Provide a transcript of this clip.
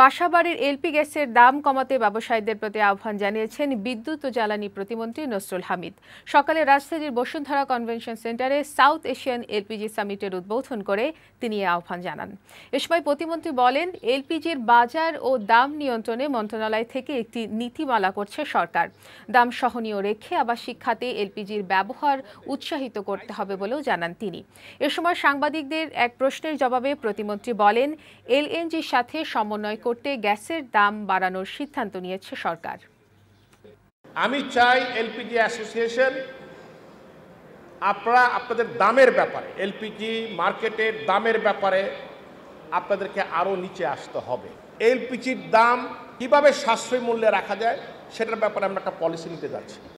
বাসাবাড়ির LP গ্যাসের দাম কমাতে ব্যবসায়ীদের প্রতি আহ্বান জানিয়েছেন বিদ্যুৎ ও জ্বালানি প্রতিমন্ত্রী নসরুল হামিদ সকালে রাজধানীর বসুন্ধরা কনভেনশন সেন্টারে সাউথ এশিয়ান এলপিজি সামিটের উদ্বোধন করে তিনি এ আহ্বান জানান এ সময় প্রতিমন্ত্রী বলেন এলপিজির বাজার ও দাম নিয়ন্ত্রণে মন্ত্রণালয় থেকে একটি নীতিমালা করছে সরকার দাম সহনীয় রেখে আবাসিক খাতে এলপিজির ব্যবহার উৎসাহিত করতে হবে বলেও জানান তিনি এ সময় সাংবাদিকদের এক প্রশ্নের জবাবে প্রতিমন্ত্রী বলেন এলএনজির সাথে সমন্বয় করতে গ্যাসের দাম বাড়ানোর সিদ্ধান্ত নিয়েছে সরকার আমি চাই এলপিজি অ্যাসোসিয়েশন আপনারা আপনাদের দামের ব্যাপারে এলপিজি মার্কেটের দামের ব্যাপারে আপনাদেরকে আরও নিচে আসতে হবে এলপিজির দাম কিভাবে সাশ্রয়ী মূল্যে রাখা যায় সেটার ব্যাপারে আমরা একটা পলিসি নিতে যাচ্ছি